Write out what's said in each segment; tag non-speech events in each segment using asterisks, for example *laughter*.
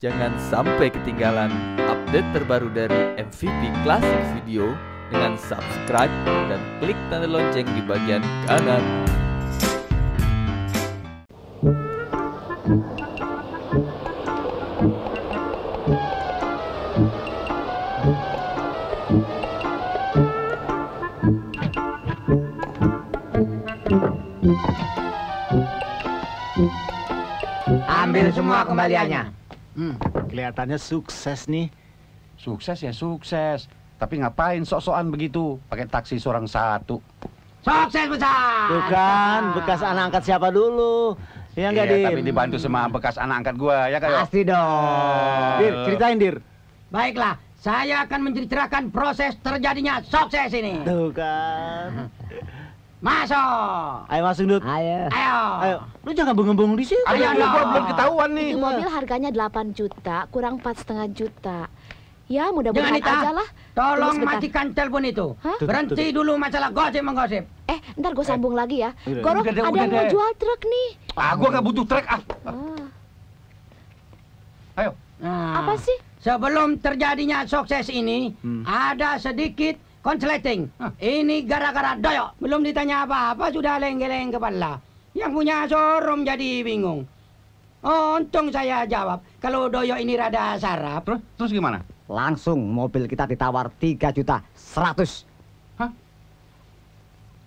Jangan sampai ketinggalan update terbaru dari MVP Classic Video dengan subscribe dan klik tanda lonceng di bagian kanan. Ambil semua kembaliannya. Hmm, kelihatannya sukses nih. Sukses ya sukses. Tapi ngapain sok-sokan begitu? Pakai taksi seorang satu. Sukses besar. Bukan, bekas anak angkat siapa dulu? Ya enggak, iya, iya tapi dibantu sama bekas anak angkat gua, ya kayak. Pasti dong. Eh. Dir, ceritain, Dir. Baiklah, saya akan menceritakan proses terjadinya sukses ini. Tuh kan. *laughs* Masuk. Ayo masuk, dulu. Ayo. Ayo. Ayo. Lu jangan bengong-bengong di situ. Ayo, Ayo gua belum ketahuan nih. Itu mobil harganya 8 juta, kurang 4,5 juta. Ya, mudah-mudahan aja lah. Tolong matikan telepon itu. Hah? Berhenti dulu masalah gosip menggosip. Eh, ntar gue eh. sambung lagi ya. Gorok, ada yang mau jual truk nih. Ah, gue nggak butuh truk ah. ah. Ayo. Nah, Apa sih? Sebelum terjadinya sukses ini, hmm. ada sedikit konsleting. Hah? Ini gara-gara doyok. Belum ditanya apa-apa sudah lenggeng kepala. Yang punya showroom jadi bingung. Oh, untung saya jawab. Kalau doyok ini rada sarap. Terus, terus gimana? Langsung mobil kita ditawar 3 juta 100. Hah?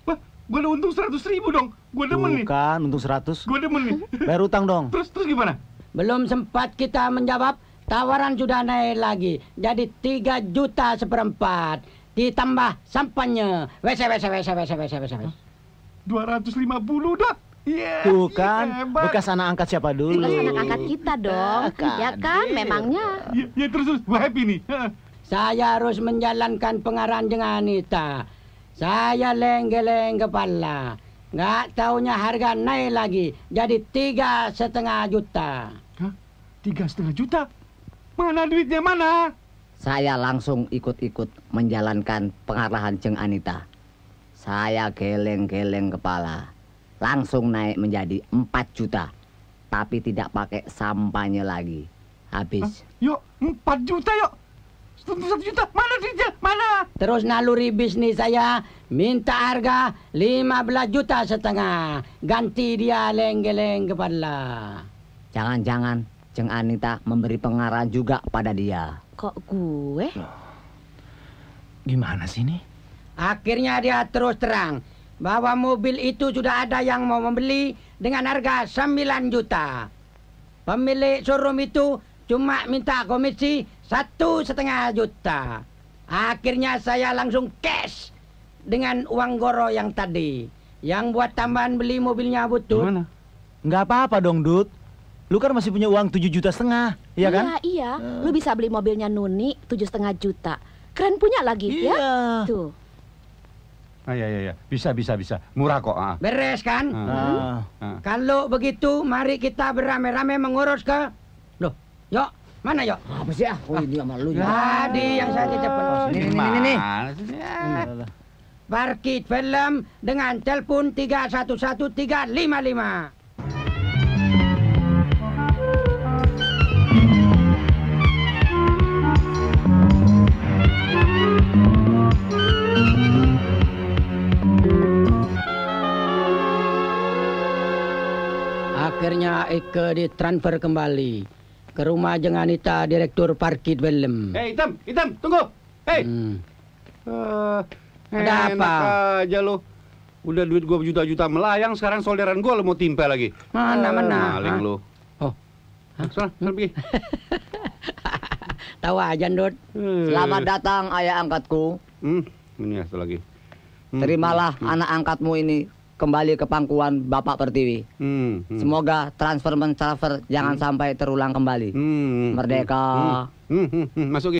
Wah, gue udah untung 100 ribu dong. Gue demen Bukan, nih. Bukan, untung 100. Gue demen nih. *laughs* Bayar utang dong. Terus, terus gimana? Belum sempat kita menjawab. Tawaran sudah naik lagi. Jadi tiga juta seperempat ditambah sampannya. WC, WC, WC, WC, WC, WC. wes. 250 dok. Iya. Yeah, Tuh kan, hebat. bekas anak angkat siapa dulu? Bekas anak angkat kita iya, dong. Iya kan, ya kan, yeah. memangnya. Ya, yeah, terus terus, Gue happy nih. Saya harus menjalankan pengarahan dengan Anita. Saya lenggeleng kepala. Nggak taunya harga naik lagi. Jadi tiga setengah juta. Hah? Tiga setengah juta? Mana duitnya mana? Saya langsung ikut-ikut menjalankan pengarahan Jeng Anita. Saya geleng-geleng kepala. Langsung naik menjadi 4 juta. Tapi tidak pakai sampahnya lagi. Habis. Hah? yuk, 4 juta yuk. Satu juta, mana Rizal, Mana? Terus naluri bisnis saya minta harga 15 juta setengah. Ganti dia geleng-geleng kepala. Jangan-jangan Ceng Anita memberi pengarahan juga pada dia. Kok gue? Loh. Gimana sih ini? Akhirnya dia terus terang bahwa mobil itu sudah ada yang mau membeli dengan harga 9 juta. Pemilik showroom itu cuma minta komisi satu setengah juta. Akhirnya saya langsung cash dengan uang goro yang tadi. Yang buat tambahan beli mobilnya butuh. Gimana? Nggak apa-apa dong, Dut lu kan masih punya uang tujuh juta setengah, ya kan? Iya, iya. Uh. Lu bisa beli mobilnya Nuni tujuh setengah juta. Keren punya lagi, ya? iya. ya? Tuh. Ah, iya, iya, iya. Bisa, bisa, bisa. Murah kok. Ah. Beres kan? Uh. Uh. Uh. Kalau begitu, mari kita beramai-ramai mengurus ke... Loh, yuk. Mana yuk? Apa sih ah? Oh ini sama lu ya. Tadi yang saya cepat. Oh, ini, ini, ini, ini. Iya, iya, iya. Parkit film dengan telepon 311355. akhirnya Ike ditransfer kembali ke rumah dengan Anita Direktur Parkit film. Hei hey, hitam, tunggu. Hei. Hmm. Uh, Ada apa? aja lo. Udah duit gua juta-juta melayang, sekarang solderan gua lo mau timpa lagi. Mana uh, mana? Maling lo. Oh. Hah? Sana, sana pergi. *laughs* Tahu aja, Ndut. Hmm. Selamat datang ayah angkatku. Hmm, ini satu lagi. Hmm. Terimalah hmm. anak angkatmu ini kembali ke pangkuan Bapak Pertiwi. Hmm, hmm. Semoga transfer mentransfer jangan hmm. sampai terulang kembali. Hmm, hmm, hmm, Merdeka. Hmm, hmm, hmm, hmm. Masukin.